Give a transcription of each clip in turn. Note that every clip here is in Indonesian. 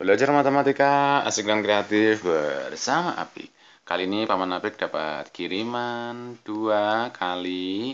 Belajar matematika asik dan kreatif bersama Api. Kali ini Paman Api dapat kiriman dua kali.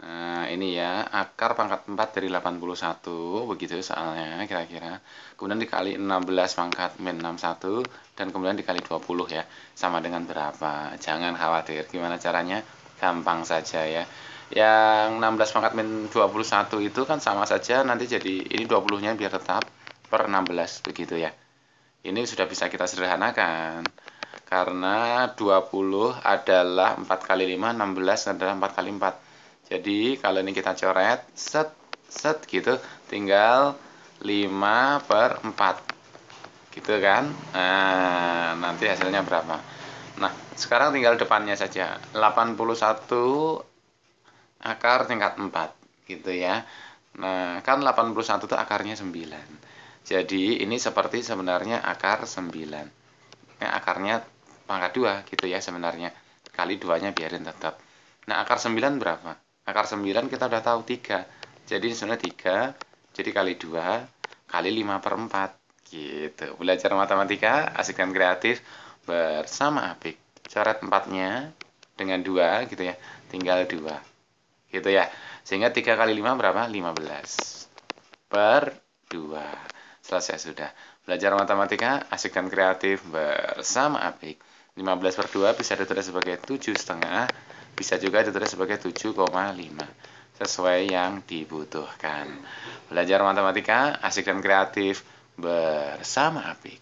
Nah, ini ya, akar pangkat 4 dari 81, begitu soalnya kira-kira. Kemudian dikali 16 pangkat min 61, dan kemudian dikali 20 ya, sama dengan berapa. Jangan khawatir, gimana caranya? Gampang saja ya yang 16 pangkat min 21 itu kan sama saja nanti jadi ini 20 nya biar tetap per 16 begitu ya ini sudah bisa kita sederhanakan karena 20 adalah 4 kali 5 16 adalah 4 kali 4 jadi kalau ini kita coret set set gitu tinggal 5 per 4 gitu kan nah nanti hasilnya berapa nah sekarang tinggal depannya saja 81 akar tingkat 4 gitu ya nah kan 81 itu akarnya 9 jadi ini seperti sebenarnya akar 9. ya, nah, akarnya pangkat 2 gitu ya sebenarnya. Kali 2-nya biarin tetap. Nah, akar 9 berapa? Akar 9 kita udah tahu 3. Jadi ini sebenarnya 3, jadi kali 2, kali 5 per 4. Gitu. Belajar matematika, asik dan kreatif bersama Apik. Coret 4-nya dengan 2 gitu ya. Tinggal 2. Gitu ya. Sehingga 3 kali 5 berapa? 15. Per 2. Selesai sudah. Belajar matematika asik dan kreatif bersama Apik. 15 per 2 bisa ditulis sebagai setengah, bisa juga ditulis sebagai 7,5 sesuai yang dibutuhkan. Belajar matematika asik dan kreatif bersama Apik.